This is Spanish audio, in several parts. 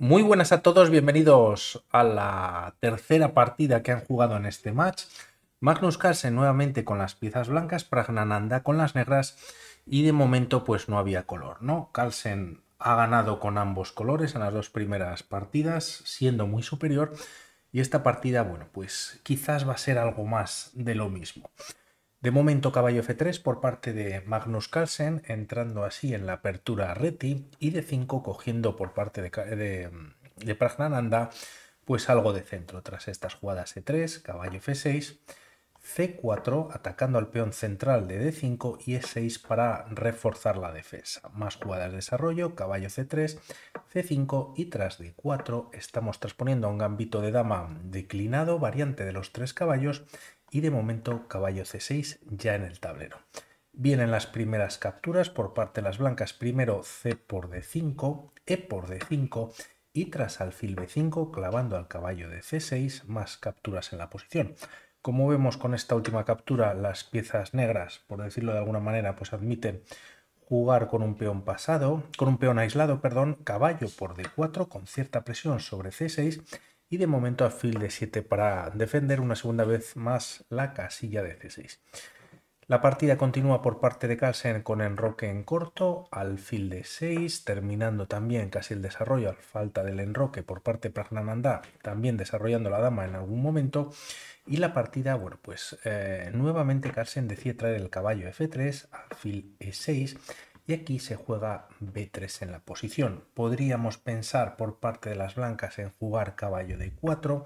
Muy buenas a todos, bienvenidos a la tercera partida que han jugado en este match. Magnus Carlsen nuevamente con las piezas blancas, Pragnananda con las negras y de momento pues no había color, ¿no? Carlsen ha ganado con ambos colores en las dos primeras partidas, siendo muy superior y esta partida, bueno, pues quizás va a ser algo más de lo mismo. De momento caballo F3 por parte de Magnus Carlsen, entrando así en la apertura a Reti y D5 cogiendo por parte de, de, de Pragnananda pues algo de centro. Tras estas jugadas E3, caballo F6, C4 atacando al peón central de D5 y E6 para reforzar la defensa. Más jugadas de desarrollo, caballo C3, C5 y tras D4 estamos transponiendo a un gambito de dama declinado, variante de los tres caballos y de momento caballo c6 ya en el tablero. Vienen las primeras capturas por parte de las blancas, primero c por d5, e por d5 y tras alfil b5 clavando al caballo de c6 más capturas en la posición. Como vemos con esta última captura, las piezas negras, por decirlo de alguna manera, pues admiten jugar con un peón pasado, con un peón aislado, perdón, caballo por d4 con cierta presión sobre c6 y de momento a fil de 7 para defender una segunda vez más la casilla de C6. La partida continúa por parte de Carlsen con enroque en corto, alfil de 6, terminando también casi el desarrollo al falta del enroque por parte de Pragnananda, también desarrollando la dama en algún momento. Y la partida, bueno, pues eh, nuevamente Carlsen decide traer el caballo F3, alfil E6, y aquí se juega b3 en la posición. Podríamos pensar por parte de las blancas en jugar caballo de 4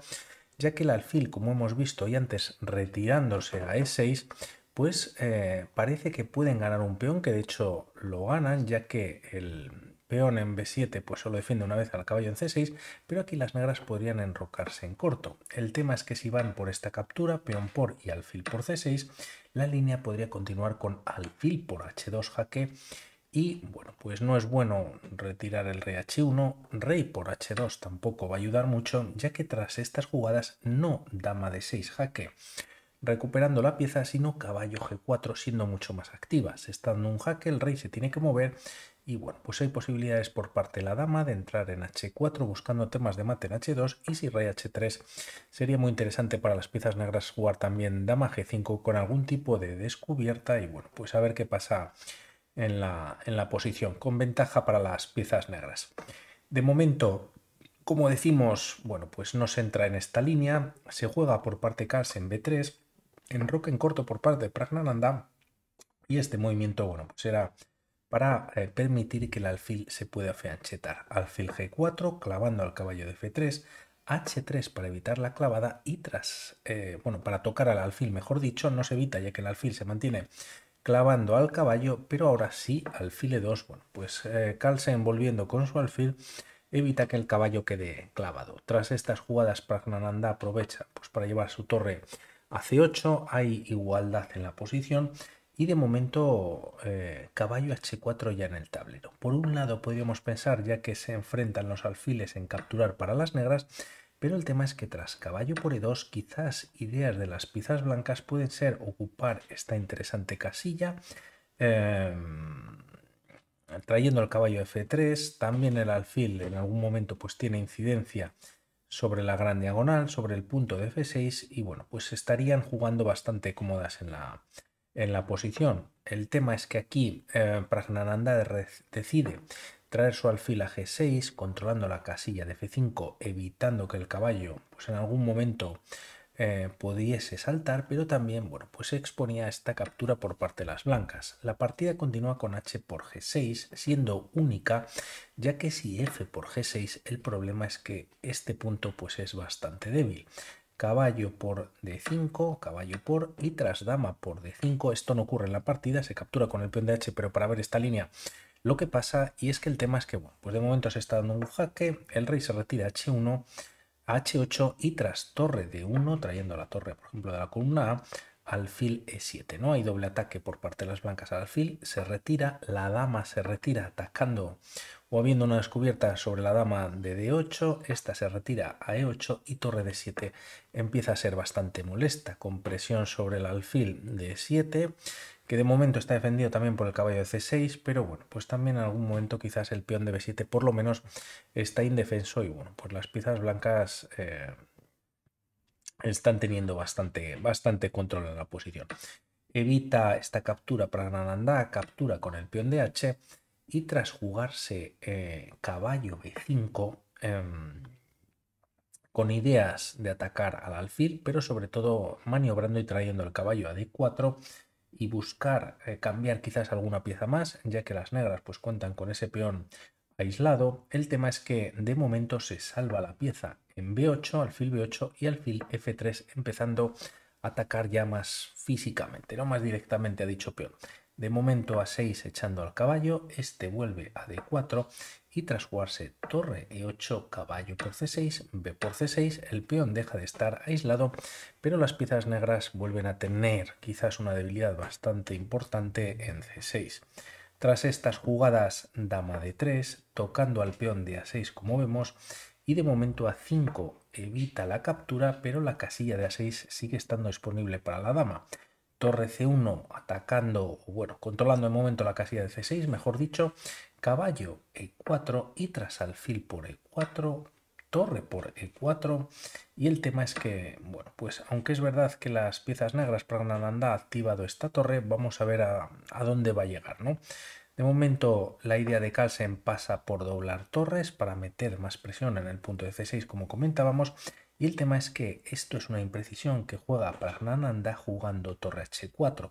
ya que el alfil, como hemos visto y antes retirándose a e6, pues eh, parece que pueden ganar un peón, que de hecho lo ganan, ya que el peón en b7 pues solo defiende una vez al caballo en c6, pero aquí las negras podrían enrocarse en corto. El tema es que si van por esta captura, peón por y alfil por c6, la línea podría continuar con alfil por h2 jaque y bueno, pues no es bueno retirar el rey h1, rey por h2 tampoco va a ayudar mucho, ya que tras estas jugadas no dama de 6 jaque, recuperando la pieza, sino caballo g4 siendo mucho más activas. Estando un jaque, el rey se tiene que mover y bueno, pues hay posibilidades por parte de la dama de entrar en h4 buscando temas de mate en h2 y si rey h3 sería muy interesante para las piezas negras jugar también dama g5 con algún tipo de descubierta y bueno, pues a ver qué pasa en la, en la posición, con ventaja para las piezas negras. De momento, como decimos, bueno, pues no se entra en esta línea, se juega por parte Cars en B3, en roque en corto por parte de Pragnananda, y este movimiento, bueno, pues era para eh, permitir que el alfil se pueda feanchetar. Alfil G4, clavando al caballo de F3, H3 para evitar la clavada y tras, eh, bueno, para tocar al alfil, mejor dicho, no se evita ya que el alfil se mantiene clavando al caballo, pero ahora sí alfile 2. Bueno, pues eh, calza envolviendo volviendo con su alfil evita que el caballo quede clavado. Tras estas jugadas, Pragnananda aprovecha pues, para llevar su torre a C8, hay igualdad en la posición y de momento eh, caballo H4 ya en el tablero. Por un lado podríamos pensar, ya que se enfrentan los alfiles en capturar para las negras, pero el tema es que tras caballo por E2, quizás ideas de las piezas blancas pueden ser ocupar esta interesante casilla, em, trayendo el caballo F3, también el alfil en algún momento pues tiene incidencia sobre la gran diagonal, sobre el punto de F6 y bueno, pues estarían jugando bastante cómodas en la, en la posición. El tema es que aquí eh, Pragnananda decide traer su alfil a G6, controlando la casilla de F5, evitando que el caballo pues en algún momento eh, pudiese saltar, pero también bueno, pues se exponía a esta captura por parte de las blancas. La partida continúa con H por G6, siendo única, ya que si F por G6, el problema es que este punto pues es bastante débil caballo por d5, caballo por y tras dama por d5. Esto no ocurre en la partida, se captura con el peón de h, pero para ver esta línea lo que pasa, y es que el tema es que, bueno, pues de momento se está dando un jaque, el rey se retira a h1, a h8 y tras torre de 1, trayendo la torre, por ejemplo, de la columna A, alfil e7. No hay doble ataque por parte de las blancas al alfil, se retira, la dama se retira atacando o habiendo una descubierta sobre la dama de d8, esta se retira a e8 y torre d 7 empieza a ser bastante molesta, con presión sobre el alfil de 7 que de momento está defendido también por el caballo de C6, pero bueno, pues también en algún momento quizás el peón de B7 por lo menos está indefenso y bueno, pues las piezas blancas eh, están teniendo bastante, bastante control en la posición. Evita esta captura para anda captura con el peón de H y tras jugarse eh, caballo B5... Em, con ideas de atacar al alfil, pero sobre todo maniobrando y trayendo el caballo a D4 y buscar eh, cambiar quizás alguna pieza más, ya que las negras pues cuentan con ese peón aislado. El tema es que de momento se salva la pieza en B8, alfil B8 y alfil F3, empezando a atacar ya más físicamente, no más directamente a dicho peón. De momento a 6 echando al caballo, este vuelve a d4 y tras jugarse torre e8, caballo por c6, b por c6, el peón deja de estar aislado, pero las piezas negras vuelven a tener quizás una debilidad bastante importante en c6. Tras estas jugadas, dama de 3, tocando al peón de a6 como vemos, y de momento a 5 evita la captura, pero la casilla de a6 sigue estando disponible para la dama torre C1 atacando, bueno, controlando de momento la casilla de C6, mejor dicho, caballo E4 y tras alfil por E4, torre por E4 y el tema es que, bueno, pues aunque es verdad que las piezas negras la ha activado esta torre, vamos a ver a, dónde va a llegar, ¿no? De momento la idea de Carlsen pasa por doblar torres para meter más presión en el punto de C6 como comentábamos y el tema es que esto es una imprecisión que juega Pragnananda jugando torre h4.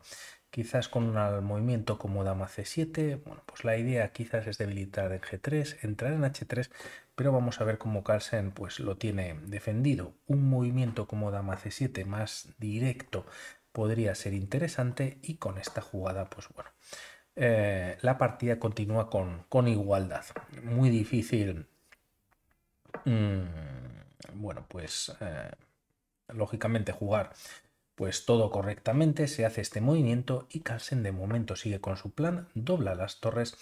Quizás con un movimiento como dama c7, bueno, pues la idea quizás es debilitar en g3, entrar en h3, pero vamos a ver cómo Carlsen pues, lo tiene defendido. Un movimiento como dama c7 más directo podría ser interesante y con esta jugada, pues bueno, eh, la partida continúa con, con igualdad. Muy difícil... Mm, bueno, pues eh, lógicamente jugar pues todo correctamente, se hace este movimiento y Carlsen de momento sigue con su plan, dobla las torres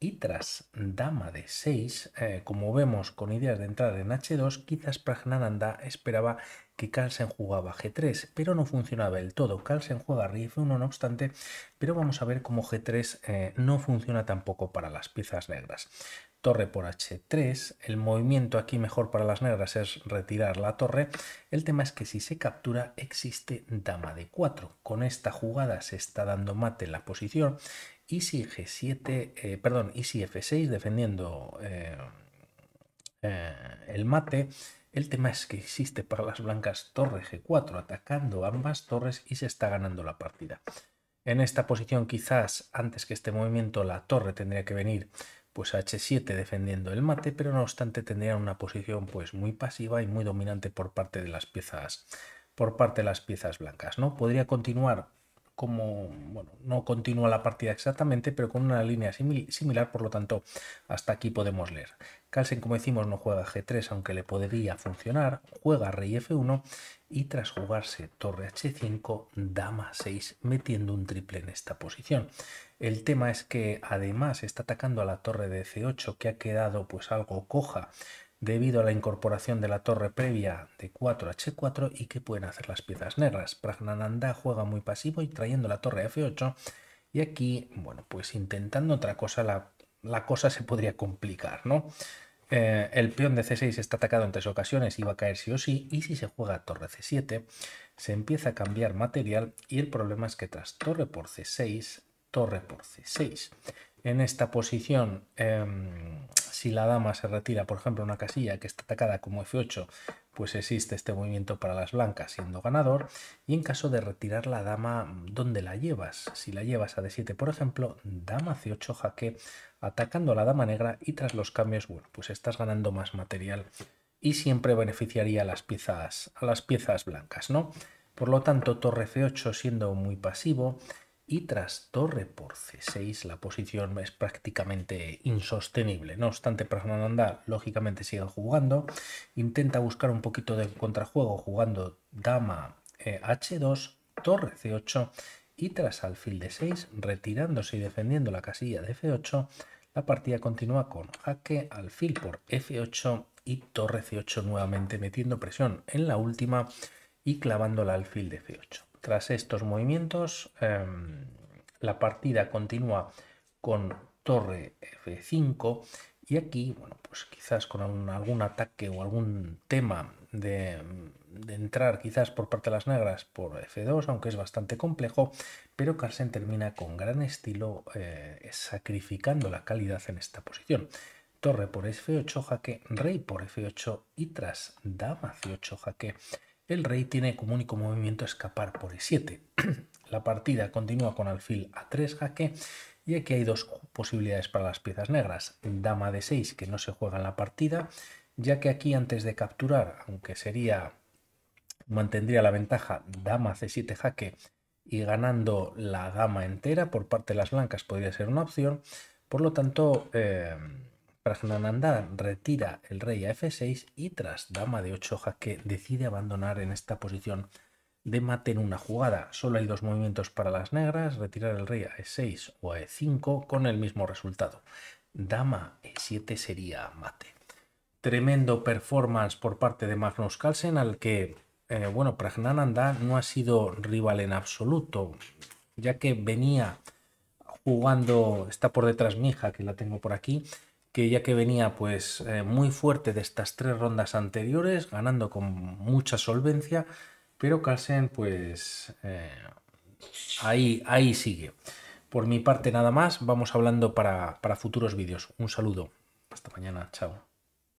y tras dama de 6, eh, como vemos con ideas de entrar en h2, quizás Pragnananda esperaba que Carlsen jugaba g3, pero no funcionaba del todo. Carlsen juega rey 1 no obstante, pero vamos a ver cómo g3 eh, no funciona tampoco para las piezas negras torre por h3, el movimiento aquí mejor para las negras es retirar la torre, el tema es que si se captura existe dama de 4, con esta jugada se está dando mate en la posición y si g7, eh, perdón, y si f6 defendiendo eh, eh, el mate, el tema es que existe para las blancas torre g4 atacando ambas torres y se está ganando la partida. En esta posición quizás antes que este movimiento la torre tendría que venir pues h7 defendiendo el mate, pero no obstante tendrían una posición pues muy pasiva y muy dominante por parte de las piezas por parte de las piezas blancas, ¿no? Podría continuar como, bueno, no continúa la partida exactamente, pero con una línea similar, por lo tanto, hasta aquí podemos leer. Carlsen, como decimos, no juega G3, aunque le podría funcionar, juega Rey F1 y tras jugarse Torre H5, Dama 6, metiendo un triple en esta posición. El tema es que además está atacando a la torre de C8, que ha quedado pues algo coja debido a la incorporación de la torre previa de 4 a H4 y que pueden hacer las piezas negras. Pragnananda juega muy pasivo y trayendo la torre F8 y aquí, bueno, pues intentando otra cosa la, la cosa se podría complicar, ¿no? Eh, el peón de C6 está atacado en tres ocasiones iba va a caer sí o sí, y si se juega torre C7, se empieza a cambiar material y el problema es que tras torre por C6, torre por C6, en esta posición em, si la dama se retira, por ejemplo, una casilla que está atacada como F8, pues existe este movimiento para las blancas siendo ganador. Y en caso de retirar la dama, ¿dónde la llevas? Si la llevas a D7, por ejemplo, dama C8 jaque, atacando a la dama negra y tras los cambios, bueno, pues estás ganando más material y siempre beneficiaría a las piezas, a las piezas blancas, ¿no? Por lo tanto, torre C8 siendo muy pasivo, y tras torre por c6 la posición es prácticamente insostenible. No obstante, Prasmananda lógicamente sigue jugando, intenta buscar un poquito de contrajuego jugando dama h2, eh, torre c8 y tras alfil de 6 retirándose y defendiendo la casilla de f8, la partida continúa con jaque, alfil por f8 y torre c8 nuevamente metiendo presión en la última y clavando la alfil de f8. Tras estos movimientos, em, la partida continúa con torre F5 y aquí, bueno, pues quizás con algún, ataque o algún tema de, entrar quizás por parte de las negras por F2, aunque es bastante complejo, pero Carlsen termina con gran estilo eh, sacrificando la calidad en esta posición. Torre por F8, jaque, rey por F8 y tras dama f 8 jaque, el rey tiene como único movimiento escapar por e7. la partida continúa con alfil a 3 jaque y aquí hay dos posibilidades para las piezas negras. Dama de 6 que no se juega en la partida, ya que aquí antes de capturar, aunque sería mantendría la ventaja dama c7 jaque y ganando la gama entera por parte de las blancas podría ser una opción. Por lo tanto, eh, Pragnananda retira el rey a f6 y tras dama de 8 que decide abandonar en esta posición de mate en una jugada. Solo hay dos movimientos para las negras, retirar el rey a e6 o a e5 con el mismo resultado. Dama e7 sería mate. Tremendo performance por parte de Magnus Carlsen al que, eh, bueno, Pragnananda no ha sido rival en absoluto, ya que venía jugando, está por detrás mi hija que la tengo por aquí, que ya que venía pues eh, muy fuerte de estas tres rondas anteriores, ganando con mucha solvencia, pero Carlsen pues eh, ahí, ahí sigue. Por mi parte nada más, vamos hablando para, para futuros vídeos. Un saludo, hasta mañana, chao.